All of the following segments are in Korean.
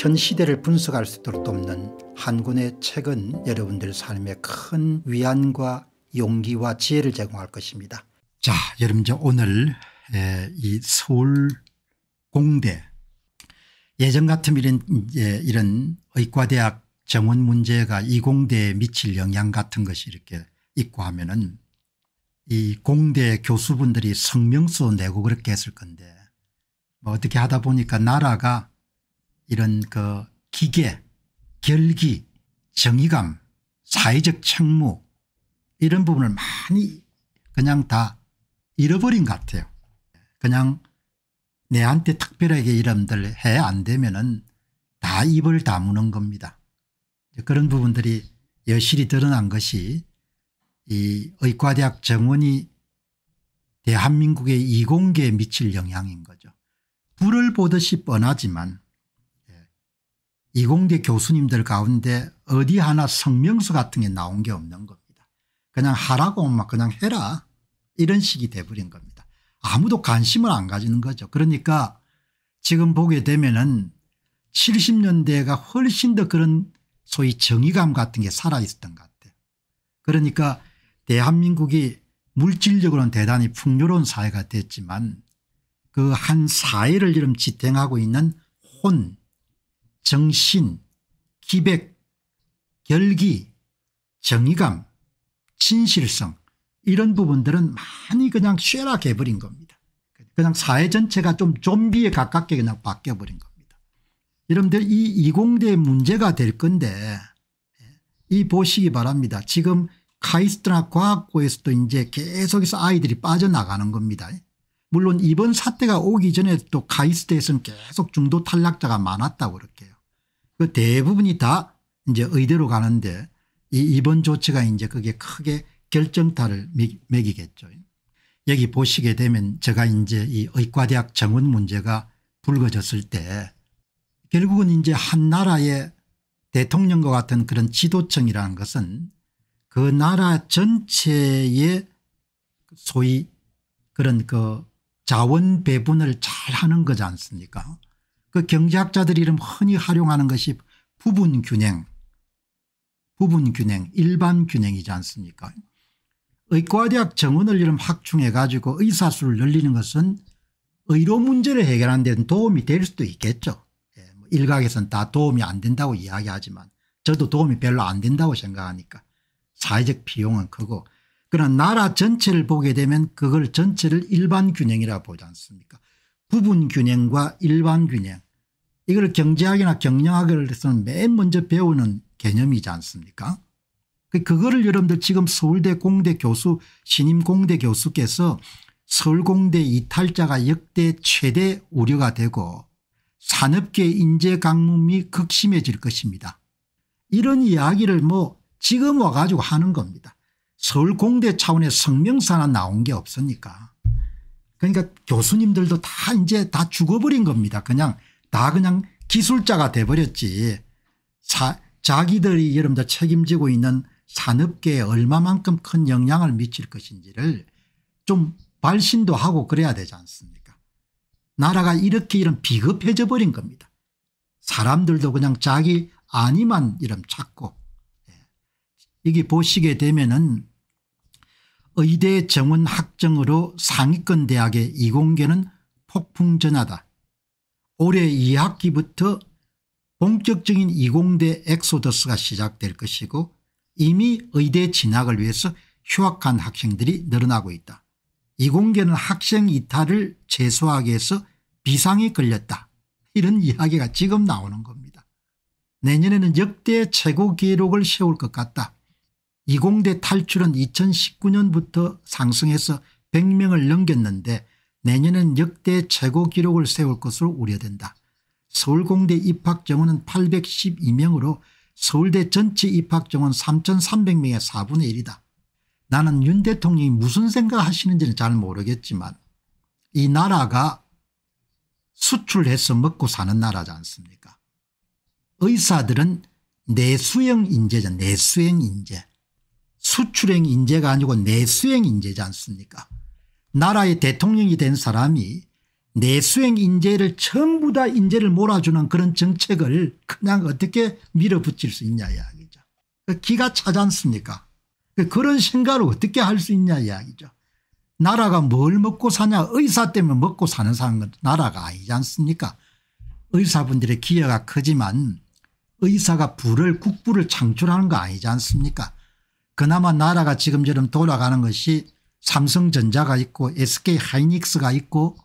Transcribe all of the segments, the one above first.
현 시대를 분석할 수 있도록 돕는 한군의 책은 여러분들 삶에 큰 위안과 용기와 지혜를 제공할 것입니다. 자, 여러분 오늘 이 서울 공대 예전 같으면 이런, 예, 이런 의과대학 정원 문제가 이 공대에 미칠 영향 같은 것이 이렇게 있고 하면은 이 공대 교수분들이 성명서 내고 그렇게 했을 건데 뭐 어떻게 하다 보니까 나라가 이런 그 기계 결기 정의감 사회적 책무 이런 부분을 많이 그냥 다 잃어버린 것 같아요. 그냥 내한테 특별하게 이름들 해 안 되면은 다 입을 다무는 겁니다. 그런 부분들이 여실히 드러난 것이 이 의과대학 정원이 대한민국의 이공계에 미칠 영향인 거죠. 불을 보듯이 뻔하지만 이공대 교수님들 가운데 어디 하나 성명서 같은 게 나온 게 없는 겁니다. 그냥 하라고 막 그냥 해라 이런 식이 돼버린 겁니다. 아무도 관심을 안 가지는 거죠. 그러니까 지금 보게 되면은 70년대가 훨씬 더 그런 소위 정의감 같은 게 살아있었던 것 같아요. 그러니까 대한민국이 물질적으로는 대단히 풍요로운 사회가 됐지만 그 한 사회를 이름 지탱하고 있는 혼 정신, 기백, 결기, 정의감, 진실성 이런 부분들은 많이 그냥 쇠락해버린 겁니다. 그냥 사회 전체가 좀 좀비에 가깝게 그냥 바뀌어버린 겁니다. 여러분들 이 이공대의 문제가 될 건데 예, 이 보시기 바랍니다. 지금 카이스트나 과학고에서도 이제 계속해서 아이들이 빠져나가는 겁니다. 물론 이번 사태가 오기 전에 또 카이스트에서는 계속 중도 탈락자가 많았다고 그럴게요. 그 대부분이 다 이제 의대로 가는데 이 이번 조치가 이제 그게 크게 결정타를 매기겠죠. 여기 보시게 되면 제가 이제 이 의과대학 정원 문제가 불거졌을 때 결국은 이제 한 나라의 대통령과 같은 그런 지도층이라는 것은 그 나라 전체의 소위 그런 그 자원 배분을 잘 하는 거지 않습니까 그 경제학자들이 이름 흔히 활용하는 것이 부분균형 부분균형 일반균형이지 않습니까 의과대학 정원을 이름 확충해 가지고 의사수를 늘리는 것은 의료 문제를 해결하는 데는 도움이 될 수도 있겠죠. 예, 뭐 일각에서는 다 도움이 안 된다고 이야기하지만 저도 도움이 별로 안 된다고 생각하니까 사회적 비용은 크고 그러나 나라 전체를 보게 되면 그걸 전체를 일반균형이라 보지 않습니까 부분균형과 일반균형 이걸 경제학이나 경영학에서는 맨 먼저 배우는 개념이지 않습니까 그 그거를 여러분들 지금 서울대 공대 교수 신임 공대 교수께서 서울공대 이탈자가 역대 최대 우려가 되고 산업계 인재 강 ո 이 극심해질 것입니다. 이런 이야기를 뭐 지금 와가지고 하는 겁니다. 서울공대 차원의 성명서 나 나온 게 없으니까 그러니까 교수님들도 다 이제 다 죽어버린 겁니다. 그냥 다 그냥 기술자가 돼버렸지 자, 자기들이 여러분들 책임지고 있는 산업계에 얼마만큼 큰 영향을 미칠 것인지를 좀 발신도 하고 그래야 되지 않습니까 나라가 이렇게 이런 비겁해져 버린 겁니다. 사람들도 그냥 자기 아니만 이름 찾고 여기 보시게 되면은 의대 정원 확정으로 상위권 대학의 이공계는 폭풍전하다. 올해 2학기부터 본격적인 이공대 엑소더스가 시작될 것이고 이미 의대 진학을 위해서 휴학한 학생들이 늘어나고 있다. 이공계는 학생 이탈을 최소화하기 위해서 비상이 걸렸다. 이런 이야기가 지금 나오는 겁니다. 내년에는 역대 최고 기록을 세울 것 같다. 이공대 탈출은 2019년부터 상승해서 100명을 넘겼는데 내년엔 역대 최고 기록을 세울 것으로 우려된다. 서울공대 입학 정원은 812명으로 서울대 전체 입학 정원 3,300명의 4분의 1이다. 나는 윤 대통령이 무슨 생각하시는지는 잘 모르겠지만 이 나라가 수출해서 먹고 사는 나라지 않습니까 의사들은 내수형 인재죠. 내수형 인재. 수출행 인재가 아니고 내수행 인재지 않습니까 나라의 대통령이 된 사람이 내수행 인재를 전부 다 인재를 몰아주는 그런 정책을 그냥 어떻게 밀어붙일 수 있냐 이야기죠. 그 기가 차지 않습니까 그 그런 생각을 어떻게 할 수 있냐 이야기죠. 나라가 뭘 먹고 사냐 의사 때문에 먹고 사는 사람 나라가 아니지 않습니까 의사분들의 기여가 크지만 의사가 불을 국부를 창출하는 거 아니지 않습니까 그나마 나라가 지금처럼 돌아가는 것이 삼성전자가 있고 SK하이닉스가 있고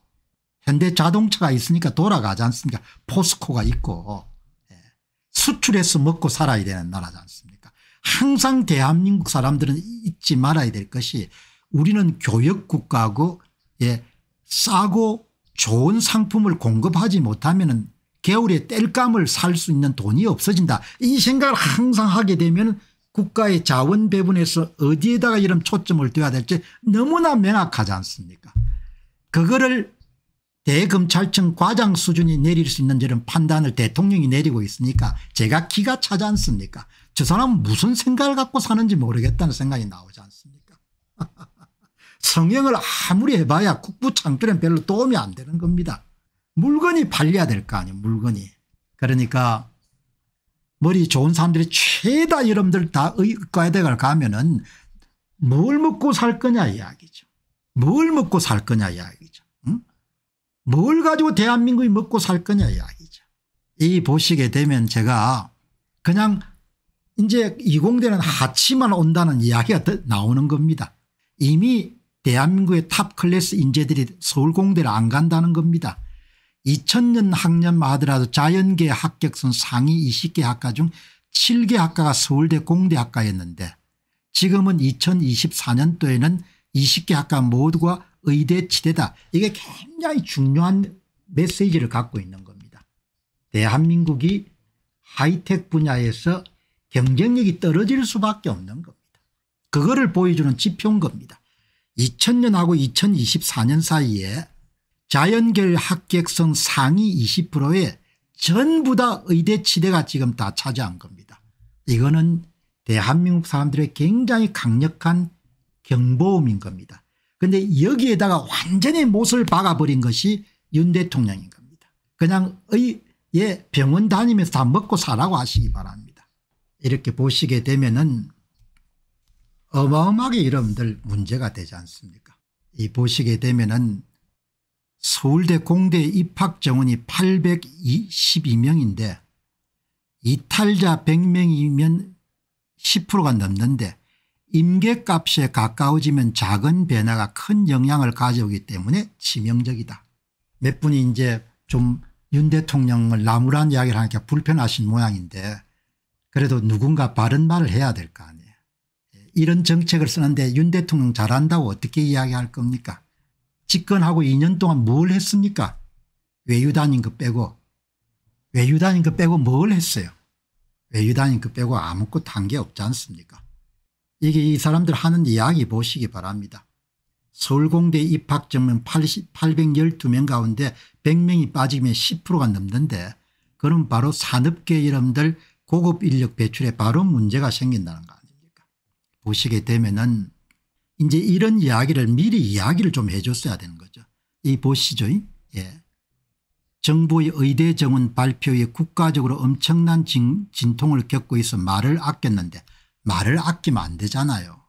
현대자동차가 있으니까 돌아가지 않습니까 포스코가 있고 예. 수출해서 먹고 살아야 되는 나라지 않습니까 항상 대한민국 사람들은 잊지 말아야 될 것이 우리는 교역국가고 예, 싸고 좋은 상품을 공급하지 못하면 은 겨울에 땔감을 살 수 있는 돈이 없어진다 이 생각을 항상 하게 되면 국가의 자원 배분에서 어디에다가 이런 초점을 둬야 될지 너무나 명확하지 않습니까 그거를 대검찰청 과장 수준이 내릴 수 있는 이런 판단을 대통령이 내리고 있으니까 제가 기가 차지 않습니까 저 사람은 무슨 생각을 갖고 사는지 모르겠다는 생각이 나오지 않습니까 성형을 아무리 해봐야 국부창출엔 별로 도움이 안 되는 겁니다 물건이 팔려야 될 거 아니에요 물건이 그러니까 머리 좋은 사람들이 최다 여러분들 다 의과대학을 가면은 뭘 먹고 살 거냐 이야기죠. 뭘 먹고 살 거냐 이야기죠. 응? 뭘 가지고 대한민국이 먹고 살 거냐 이야기죠. 이 보시게 되면 제가 그냥 이제 이공대는 하치만 온다는 이야기가 나오는 겁니다. 이미 대한민국의 탑 클래스 인재들이 서울공대를 안 간다는 겁니다. 2000년 학년마더라도 자연계 합격선 상위 20개 학과 중 7개 학과가 서울대 공대학과였는데 지금은 2024년도에는 20개 학과 모두가 의대 치대다. 이게 굉장히 중요한 메시지를 갖고 있는 겁니다. 대한민국이 하이텍 분야에서 경쟁력이 떨어질 수밖에 없는 겁니다. 그거를 보여주는 지표인 겁니다. 2000년하고 2024년 사이에 자연계열 합격성 상위 20%에 전부 다 의대 치대가 지금 다 차지한 겁니다. 이거는 대한민국 사람들의 굉장히 강력한 경보음인 겁니다. 그런데 여기에다가 완전히 못을 박아버린 것이 윤 대통령인 겁니다. 그냥 의, 예, 병원 다니면서 다 먹고 사라고 하시기 바랍니다. 이렇게 보시게 되면은 어마어마하게 여러분들 문제가 되지 않습니까? 이 보시게 되면은 서울대 공대 입학 정원이 8 2 2명인데 이탈자 100명이면 10%가 넘는데 임계값에 가까워지면 작은 변화가 큰 영향을 가져오기 때문에 치명적이다. 몇 분이 이제 좀 윤 대통령을 나무라는 이야기를 하니까 불편하신 모양인데 그래도 누군가 바른 말을 해야 될 거 아니에요. 이런 정책을 쓰는데 윤 대통령 잘한다고 어떻게 이야기할 겁니까 집권하고 2년 동안 뭘 했습니까? 외유단인 거 빼고 외유단인 거 빼고 뭘 했어요? 외유단인 거 빼고 아무것도 한 게 없지 않습니까? 이게 이 사람들 하는 이야기 보시기 바랍니다. 서울공대 입학정면 80, 812명 가운데 100명이 빠지면 10%가 넘는데 그럼 바로 산업계 여러분들 고급 인력 배출에 바로 문제가 생긴다는 거 아닙니까 보시게 되면 은 이제 이런 이야기를 미리 이야기를 좀 해 줬어야 되는 거죠. 이 보시죠. 예. 정부의 의대 정원 발표에 국가적으로 엄청난 진, 통을 겪고 있어 말을 아꼈는데 말을 아끼면 안 되잖아요.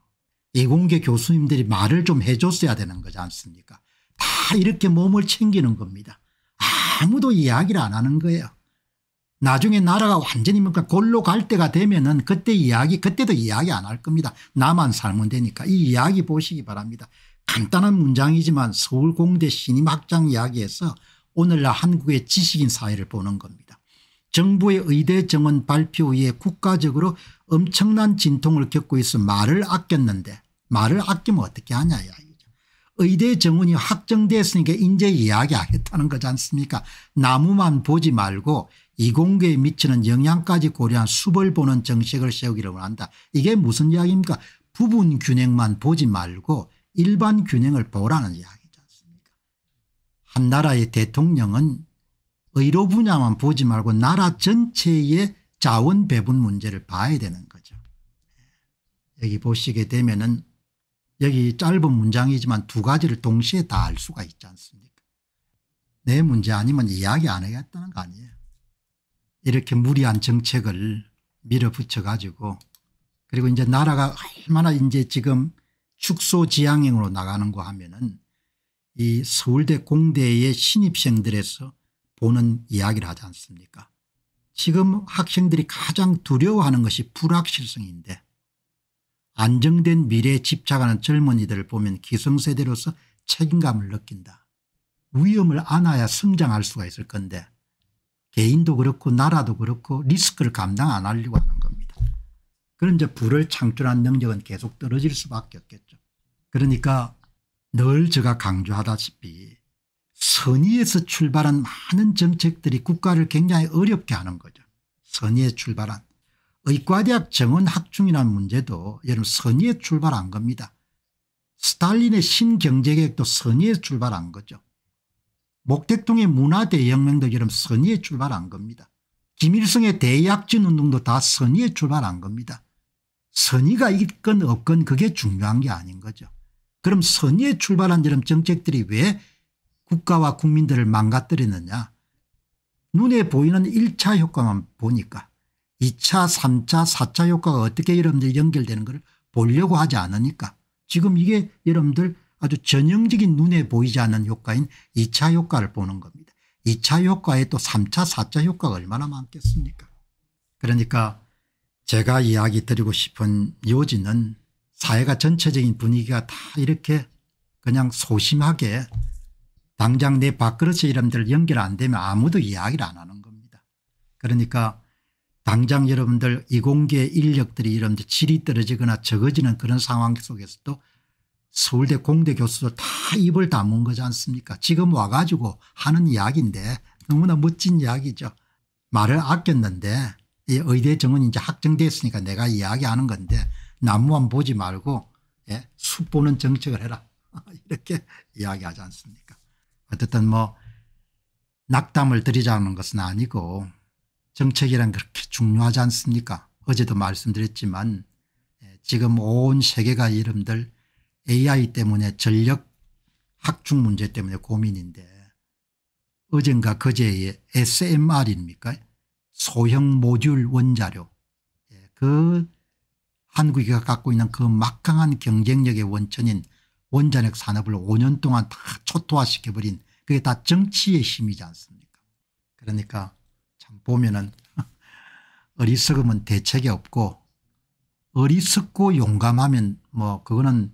예공계 교수님들이 말을 좀 해줬어야 되는 거지 않습니까 다 이렇게 몸을 챙기는 겁니다. 아무도 이야기를 안 하는 거예요. 나중에 나라가 완전히 뭔가 골로 갈 때가 되면은 그때 이야기 그때도 이야기 안 할 겁니다. 나만 살면 되니까 이 이야기 보시기 바랍니다. 간단한 문장이지만 서울공대 신임 학장 이야기에서 오늘날 한국의 지식인 사회를 보는 겁니다. 정부의 의대 정원 발표 후에 국가적으로 엄청난 진통을 겪고 있어 말을 아꼈는데 말을 아끼면 어떻게 하냐 이야기죠. 의대 정원이 확정됐으니까 이제 이야기하겠다는 거지 않습니까 나무만 보지 말고 이공계에 미치는 영향까지 고려한 수벌 보는 정책을 세우기로 한다. 이게 무슨 이야기입니까 부분 균형만 보지 말고 일반 균형을 보라는 이야기지 않습니까 한 나라의 대통령은 의료 분야만 보지 말고 나라 전체의 자원 배분 문제를 봐야 되는 거죠. 여기 보시게 되면 은 여기 짧은 문장이지만 두 가지를 동시에 다 알 수가 있지 않습니까 내 문제 아니면 이야기 안 하겠다는 거 아니에요. 이렇게 무리한 정책을 밀어붙여 가지고 그리고 이제 나라가 얼마나 이제 지금 축소지향형으로 나가는 거 하면은 이 서울대 공대의 신입생들에서 보는 이야기를 하지 않습니까 지금 학생들이 가장 두려워하는 것이 불확실성인데 안정된 미래에 집착하는 젊은이들을 보면 기성세대로서 책임감을 느낀다. 위험을 안아야 성장할 수가 있을 건데 개인도 그렇고 나라도 그렇고 리스크를 감당 안 하려고 하는 겁니다. 그런 이제 불을 창출한 능력은 계속 떨어질 수밖에 없겠죠. 그러니까 늘 제가 강조하다시피 선의에서 출발한 많은 정책들이 국가를 굉장히 어렵게 하는 거죠. 선의에 출발한 의과대학 정원 학중이라는 문제도 여러분 선의에 출발한 겁니다. 스탈린의 신경제계획도 선의에 출발한 거죠. 목택동의 문화대혁명도처럼 선의에 출발한 겁니다. 김일성의 대약진 운동도 다 선의에 출발한 겁니다. 선의가 있건 없건 그게 중요한 게 아닌 거죠. 그럼 선의에 출발한 저런 정책들이 왜 국가와 국민들을 망가뜨리느냐. 눈에 보이는 1차 효과만 보니까 2차 3차 4차 효과가 어떻게 여러분들 연결되는 걸 보려고 하지 않으니까 지금 이게 여러분들 아주 전형적인 눈에 보이지 않는 효과인 2차 효과를 보는 겁니다. 2차 효과에 또 3차 4차 효과가 얼마나 많겠습니까 그러니까 제가 이야기 드리고 싶은 요지는 사회가 전체적인 분위기가 다 이렇게 그냥 소심하게 당장 내밥그릇의 이름들 연결 안 되면 아무도 이야기를 안 하는 겁니다. 그러니까 당장 여러분들 이공계 인력들이 이런 질이 떨어지거나 적어지는 그런 상황 속에서도 서울대 공대 교수들 다 입을 다문 거지 않습니까 지금 와가지고 하는 이야기인데 너무나 멋진 이야기죠. 말을 아꼈는데 이 의대 정원 이제 확정됐으니까 내가 이야기하는 건데 나무만 보지 말고 예? 숲 보는 정책을 해라 이렇게 이야기하지 않습니까 어쨌든 뭐 낙담을 드리자는 것은 아니고 정책이란 그렇게 중요하지 않습니까 어제도 말씀드렸지만 예, 지금 온 세계가 이름들 AI 때문에 전력 학축 문제 때문에 고민인데 어젠가 그제의 SMR입니까 소형 모듈 원자료 예, 그 한국이 갖고 있는 그 막강한 경쟁력의 원천인 원자력 산업을 5년 동안 다 초토화시켜버린 그게 다 정치의 힘이지 않습니까 그러니까 참 보면은 어리석음은 대책이 없고 어리석고 용감하면 뭐 그거는